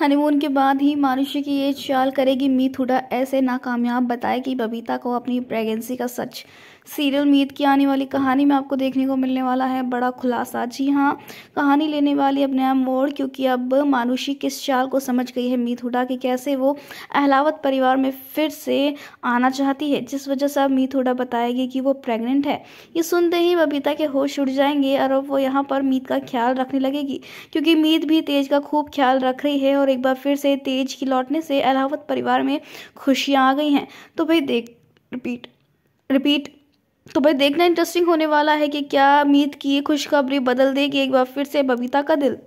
honeymoon के बाद ही मानुषी की ये चाल करेगी मीत हुडा ऐसे नाकामयाब बताए कि बबीता को अपनी प्रेगनेंसी का सच सीरियल मीत की आने वाली कहानी में आपको देखने को मिलने वाला है बड़ा खुलासा जी हाँ कहानी लेने वाली अब नया मोड़ क्योंकि अब मानुषी किस चाल को समझ गई है मीत हुडा कि कैसे वो अहलावत परिवार में फिर से आना चाहती है जिस वजह से अब मीत हुडा बताएगी कि वो प्रेग्नेंट है ये सुनते ही बबीता के होश उड़ जाएंगे और अब वो यहाँ पर मीत का ख्याल रखने लगेगी क्योंकि मीत भी तेज का खूब ख्याल रख रही है और और एक बार फिर से तेज की लौटने से अलावत परिवार में खुशियाँ आ गई हैं तो भाई देख रिपीट रिपीट तो भाई देखना इंटरेस्टिंग होने वाला है कि क्या मीत की खुशखबरी बदल देगी एक बार फिर से बबीता का दिल